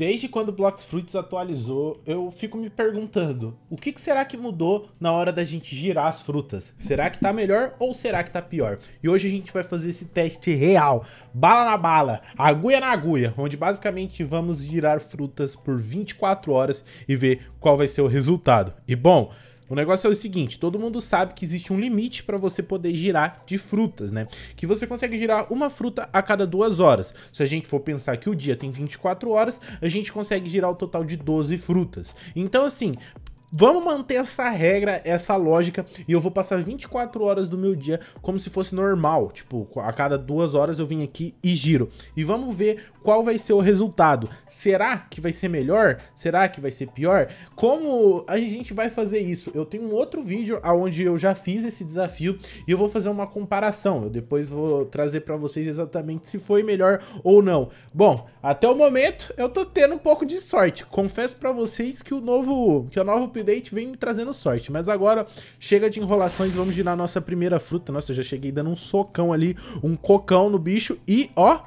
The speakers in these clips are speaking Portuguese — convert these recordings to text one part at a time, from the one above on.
Desde quando o Blox Fruits atualizou, eu fico me perguntando, o que, que, será que mudou na hora da gente girar as frutas? Será que tá melhor ou será que tá pior? E hoje a gente vai fazer esse teste real, bala na bala, agulha na agulha, onde basicamente vamos girar frutas por 24 horas e ver qual vai ser o resultado. E bom, o negócio é o seguinte, todo mundo sabe que existe um limite para você poder girar de frutas, né? Que você consegue girar uma fruta a cada duas horas. Se a gente for pensar que o dia tem 24 horas, a gente consegue girar o total de 12 frutas. Então, assim, Vamos manter essa regra, essa lógica, e eu vou passar 24 horas do meu dia como se fosse normal. Tipo, a cada duas horas eu vim aqui e giro. E vamos ver qual vai ser o resultado. Será que vai ser melhor? Será que vai ser pior? Como a gente vai fazer isso? Eu tenho um outro vídeo onde eu já fiz esse desafio e eu vou fazer uma comparação. Eu depois vou trazer para vocês exatamente se foi melhor ou não. Bom, até o momento eu tô tendo um pouco de sorte. Confesso para vocês que o novo, que a nova update vem me trazendo sorte. Mas agora, chega de enrolações, vamos girar nossa primeira fruta. Nossa, eu já cheguei dando um socão ali, um cocão no bicho. E, ó...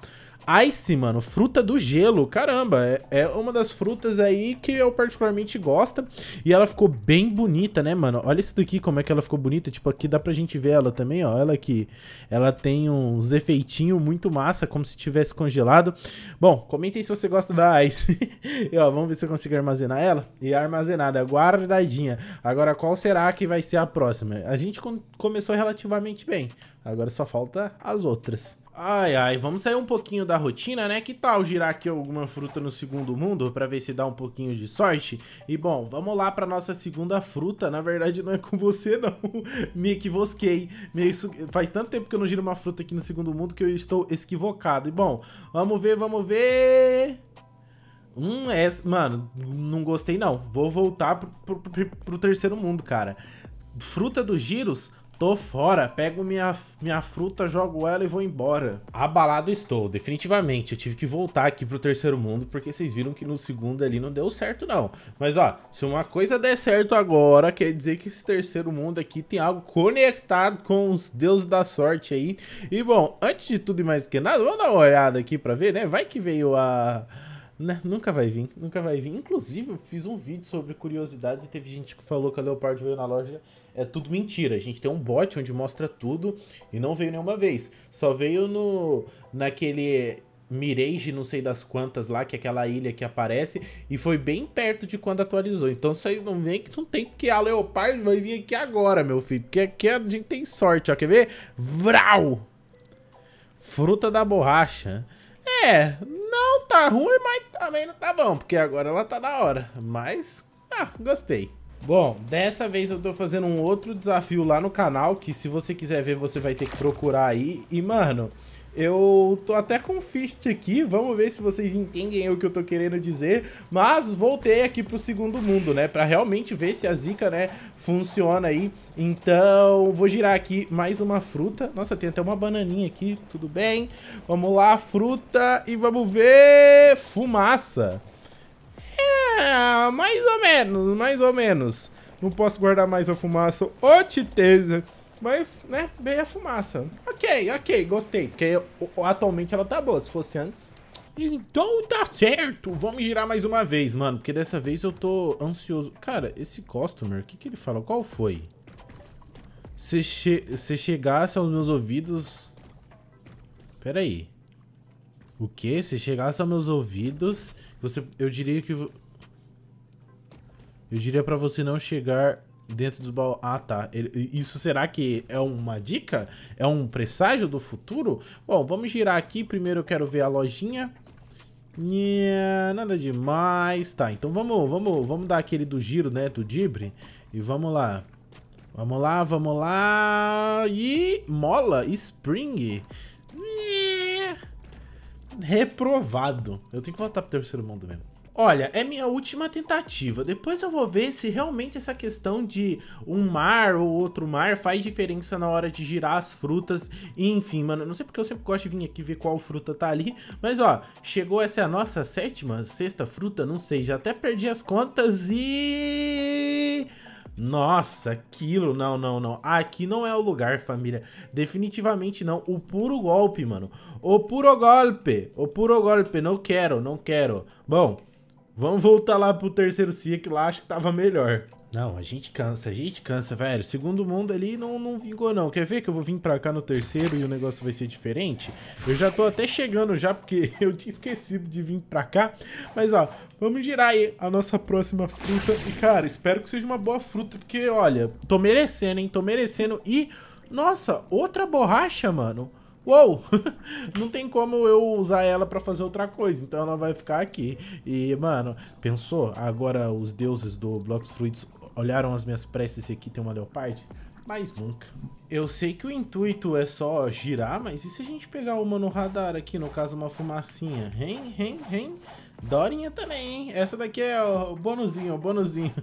Ice, mano, fruta do gelo. Caramba, é, é, uma das frutas aí que eu particularmente gosto. E ela ficou bem bonita, né, mano? Olha isso daqui, como é que ela ficou bonita. Tipo, aqui dá pra gente ver ela também, ó. Ela aqui, ela tem uns efeitinhos muito massa, como se tivesse congelado. Bom, comentem se você gosta da Ice. e, ó, vamos ver se eu consigo armazenar ela. E é armazenada, guardadinha. Agora, qual será que vai ser a próxima? A gente com começou relativamente bem. Agora só falta as outras. Ai, ai, vamos sair um pouquinho da rotina, né? Que tal girar aqui alguma fruta no segundo mundo pra ver se dá um pouquinho de sorte? E bom, vamos lá pra nossa segunda fruta. Na verdade, não é com você, não. Me equivosquei. Me... Faz tanto tempo que eu não giro uma fruta aqui no segundo mundo que eu estou esquivocado. E bom, vamos ver, vamos ver... Hum, é... Mano, não gostei, não. Vou voltar pro, pro, pro, pro terceiro mundo, cara. Fruta dos giros Tô fora, pego minha, minha fruta, jogo ela e vou embora. Abalado estou, definitivamente. Eu tive que voltar aqui pro terceiro mundo, porque vocês viram que no segundo ali não deu certo, não. Mas, ó, se uma coisa der certo agora, quer dizer que esse terceiro mundo aqui tem algo conectado com os deuses da sorte aí. E, bom, antes de tudo e mais que nada, vamos dar uma olhada aqui pra ver, né? Vai que veio a... Né? nunca vai vir, nunca vai vir. Inclusive, eu fiz um vídeo sobre curiosidades e teve gente que falou que a Leopardo veio na loja é tudo mentira. A gente tem um bot onde mostra tudo e não veio nenhuma vez. Só veio no naquele Mirage, não sei das quantas lá, que é aquela ilha que aparece, e foi bem perto de quando atualizou. Então vocês não vem que não tem que a Leopard vai vir aqui agora, meu filho. Porque aqui a gente tem sorte, ó. Quer ver? Vral! Fruta da borracha. É, não tá ruim, mas também não tá bom, porque agora ela tá da hora. Mas, ah, gostei. Bom, dessa vez eu tô fazendo um outro desafio lá no canal, que se você quiser ver, você vai ter que procurar aí. E, mano, eu tô até com fist aqui, vamos ver se vocês entendem o que eu tô querendo dizer, mas voltei aqui pro segundo mundo, né, pra realmente ver se a zica, né, funciona aí. Então, vou girar aqui mais uma fruta, nossa, tem até uma bananinha aqui, tudo bem. Vamos lá, fruta, e vamos ver... Fumaça! Ah, mais ou menos, mais ou menos. Não posso guardar mais a fumaça ou titeza. Mas, né, bem a fumaça. Ok, ok, gostei. Porque atualmente ela tá boa. Se fosse antes, então tá certo, vamos girar mais uma vez, mano Porque dessa vez eu tô ansioso Cara, esse customer, o que que ele fala? Qual foi? Se, che se chegasse aos meus ouvidos Pera aí O que? Se chegasse aos meus ouvidos você... Eu diria que eu diria para você não chegar dentro dos baús. Ah, tá. Isso será que é uma dica? É um presságio do futuro? Bom, vamos girar aqui. Primeiro eu quero ver a lojinha. nada demais. Tá, então vamos, vamos, vamos dar aquele do giro, né? Do dibre. E vamos lá. Vamos lá, vamos lá. E mola, spring. Reprovado. Eu tenho que voltar pro terceiro mundo mesmo. Olha, é minha última tentativa. Depois eu vou ver se realmente essa questão de um mar ou outro mar faz diferença na hora de girar as frutas. enfim, mano, não sei porque eu sempre gosto de vir aqui ver qual fruta tá ali. Mas, ó, chegou essa é a nossa sétima, sexta fruta, não sei. Já até perdi as contas e... Nossa, aquilo, não, não, não. Aqui não é o lugar, família. Definitivamente não. O puro golpe, mano. O puro golpe. O puro golpe. Não quero, não quero. Bom, Vamos voltar lá pro terceiro ciclo, lá acho que tava melhor. Não, a gente cansa, a gente cansa, velho. Segundo mundo ali não, não vingou, não. Quer ver que eu vou vir pra cá no terceiro e o negócio vai ser diferente? Eu já tô até chegando já, porque eu tinha esquecido de vir pra cá. Mas, ó, vamos girar aí a nossa próxima fruta. E, cara, espero que seja uma boa fruta, porque, olha, tô merecendo, hein? Tô merecendo. E, nossa, outra borracha, mano. Uou! Não tem como eu usar ela para fazer outra coisa, então ela vai ficar aqui. E, mano, pensou? Agora os deuses do Blocks Fruits olharam as minhas preces e aqui tem uma leoparde? Mas nunca. Eu sei que o intuito é só girar, mas e se a gente pegar uma no radar aqui, no caso uma fumacinha? Hein, hein, hein? Dorinha também, hein? Essa daqui é o bônusinho, o bônusinho.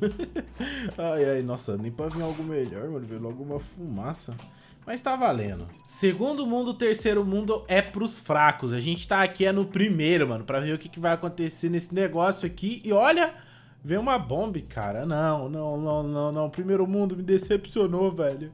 ai, ai, nossa, nem pra vir algo melhor, mano. Veio logo uma fumaça. Mas tá valendo. Segundo mundo, terceiro mundo é pros fracos. A gente tá aqui é no primeiro, mano, pra ver o que, que vai acontecer nesse negócio aqui. E olha, veio uma bomba, cara. Não, não, não, não, não. Primeiro mundo me decepcionou, velho.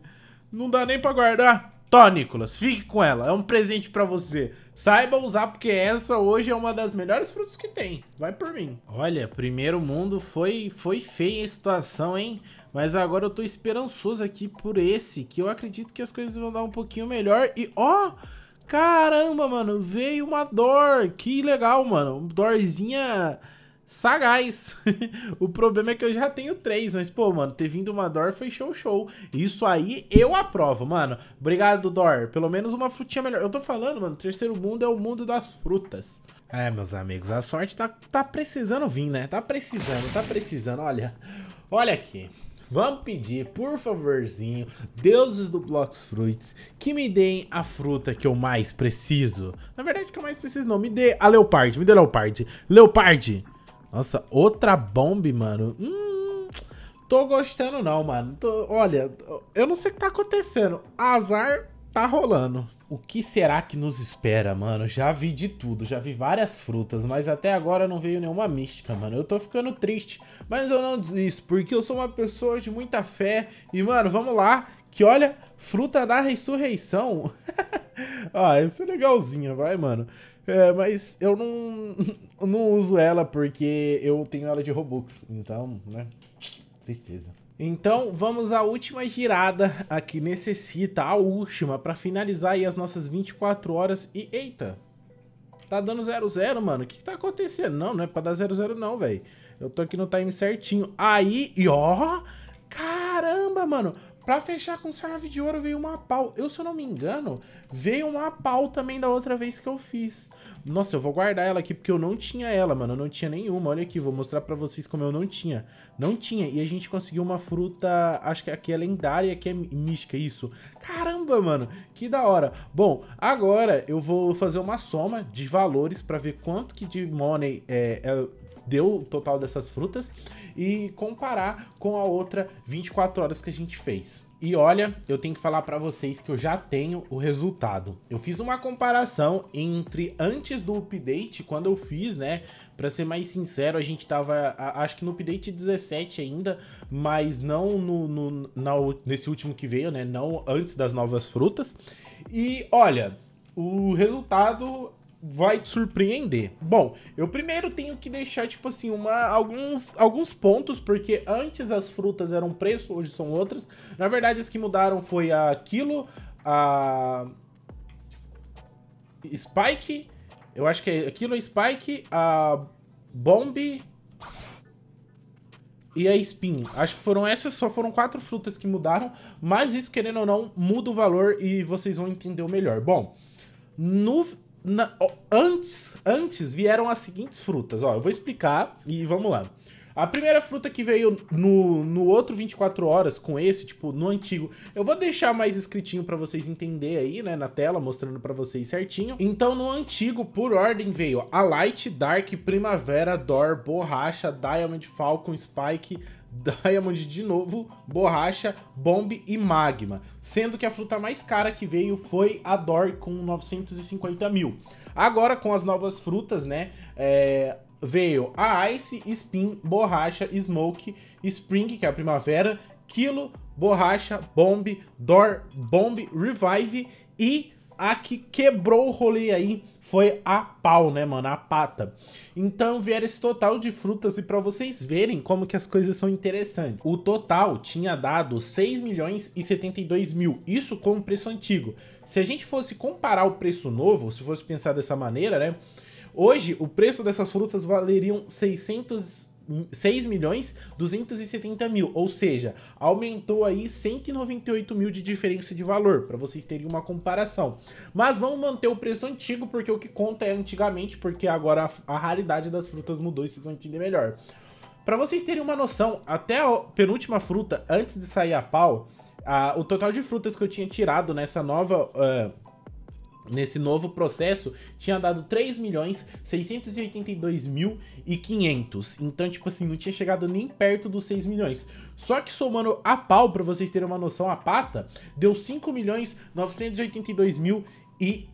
Não dá nem pra guardar. Tó, Nicolas, fique com ela. É um presente para você. Saiba usar, porque essa hoje é uma das melhores frutas que tem. Vai por mim. Olha, primeiro mundo foi, foi feia a situação, hein? Mas agora eu tô esperançoso aqui por esse, que eu acredito que as coisas vão dar um pouquinho melhor. E ó, caramba, mano, veio uma Dor. Que legal, mano. Dorzinha sagaz. o problema é que eu já tenho três, mas, pô, mano, ter vindo uma Dor foi show, show. Isso aí eu aprovo, mano. Obrigado, Dor. Pelo menos uma frutinha melhor. Eu tô falando, mano, terceiro mundo é o mundo das frutas. É, meus amigos, a sorte tá, tá precisando vir, né? Tá precisando, tá precisando. Olha, olha aqui. Vamos pedir, por favorzinho, deuses do Blox Fruits, que me deem a fruta que eu mais preciso. Na verdade, que eu mais preciso não, me dê a Leopardi, me dê a Leopardi. Leopardi, nossa, outra bomba, mano. Hum, tô gostando não, mano. Tô, olha, eu não sei o que tá acontecendo. Azar tá rolando. O que será que nos espera, mano? Já vi de tudo, já vi várias frutas, mas até agora não veio nenhuma mística, mano. Eu tô ficando triste, mas eu não desisto, porque eu sou uma pessoa de muita fé. E, mano, vamos lá, que olha, Fruta da Ressurreição. ah, isso é legalzinha, vai, mano. É, mas eu não, não uso ela porque eu tenho ela de Robux. Então, né? Tristeza. Então, vamos à última girada aqui. Necessita, a última, para finalizar aí as nossas 24 horas. E, eita, tá dando 00, mano. O que, que tá acontecendo? Não, não é pra dar 00 não, velho. Eu tô aqui no time certinho. Aí, e ó... Caramba, mano. Pra fechar com Sarave de Ouro veio uma pau. Eu, se eu não me engano, veio uma pau também da outra vez que eu fiz. Nossa, eu vou guardar ela aqui porque eu não tinha ela, mano. Eu não tinha nenhuma. Olha aqui, vou mostrar pra vocês como eu não tinha. Não tinha. E a gente conseguiu uma fruta, acho que aqui é lendária, aqui é mística, isso. Caramba, mano. Que da hora. Bom, agora eu vou fazer uma soma de valores pra ver quanto que de money é, é deu o total dessas frutas e comparar com a outra 24 horas que a gente fez. E olha, eu tenho que falar para vocês que eu já tenho o resultado. Eu fiz uma comparação entre antes do update, quando eu fiz, né? Para ser mais sincero, a gente tava, acho que no update 17 ainda, mas não no, no na, nesse último que veio, né? Não antes das novas frutas. E olha, o resultado vai te surpreender. Bom, eu primeiro tenho que deixar, tipo assim, uma, alguns, alguns pontos, porque antes as frutas eram preço, hoje são outras. Na verdade, as que mudaram foi a Kilo, a Spike, eu acho que é Kilo Spike, a Bomb e a Spin. Acho que foram essas, só foram quatro frutas que mudaram, mas isso, querendo ou não, muda o valor e vocês vão entender melhor. Bom, no na, ó, antes, antes vieram as seguintes frutas. Ó, eu vou explicar e vamos lá. A primeira fruta que veio no, no outro 24 horas com esse, tipo, no antigo. Eu vou deixar mais escritinho para vocês entender aí, né, na tela, mostrando para vocês certinho. Então, no antigo, por ordem, veio a Light, Dark, Primavera, Dor, Borracha, Diamond, Falcon, Spike, Diamond de novo, borracha, bomb e magma. Sendo que a fruta mais cara que veio foi a Dor com 950 mil. Agora com as novas frutas, né? É, veio a Ice, Spin, Borracha, Smoke, Spring, que é a primavera, Kilo, Borracha, Bomb, Door, Bomb, Revive e a que quebrou o rolê aí foi a pau, né, mano? A pata. Então vieram esse total de frutas e para vocês verem como que as coisas são interessantes. O total tinha dado 6 milhões e 72 mil, isso com o preço antigo. Se a gente fosse comparar o preço novo, se fosse pensar dessa maneira, né? Hoje, o preço dessas frutas valeriam 600 6 milhões 270 mil, ou seja, aumentou aí 198 mil de diferença de valor, para vocês terem uma comparação. Mas vamos manter o preço antigo, porque o que conta é antigamente, porque agora a, a raridade das frutas mudou e vocês vão entender melhor. Para vocês terem uma noção, até a penúltima fruta, antes de sair a pau, a, o total de frutas que eu tinha tirado nessa nova... Uh, nesse novo processo tinha dado 3.682.500. milhões mil e Então, tipo assim, não tinha chegado nem perto dos 6 milhões. Só que somando a pau, para vocês terem uma noção, a pata, deu 5.982.500. milhões mil e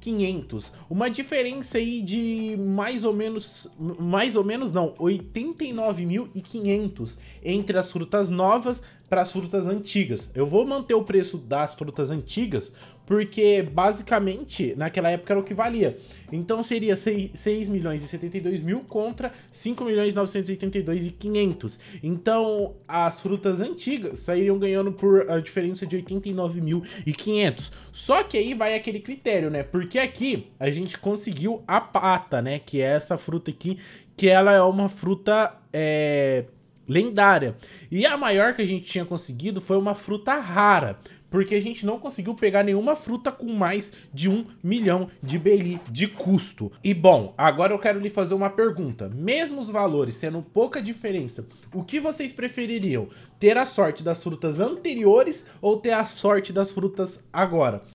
Uma diferença aí de mais ou menos, mais ou menos não, 89.500 entre as frutas novas para as frutas antigas. Eu vou manter o preço das frutas antigas, porque basicamente naquela época era o que valia. Então seria 6, milhões e 72 mil contra 5 milhões 982 e 500. Então as frutas antigas sairiam ganhando por a diferença de 89 mil e 500. Só que aí vai aquele critério, né? Porque aqui a gente conseguiu a pata, né? Que é essa fruta aqui, que ela é uma fruta... É lendária. E a maior que a gente tinha conseguido foi uma fruta rara, porque a gente não conseguiu pegar nenhuma fruta com mais de um milhão de Beli de custo. E bom, agora eu quero lhe fazer uma pergunta. Mesmo os valores sendo pouca diferença, o que vocês prefeririam? Ter a sorte das frutas anteriores ou ter a sorte das frutas agora?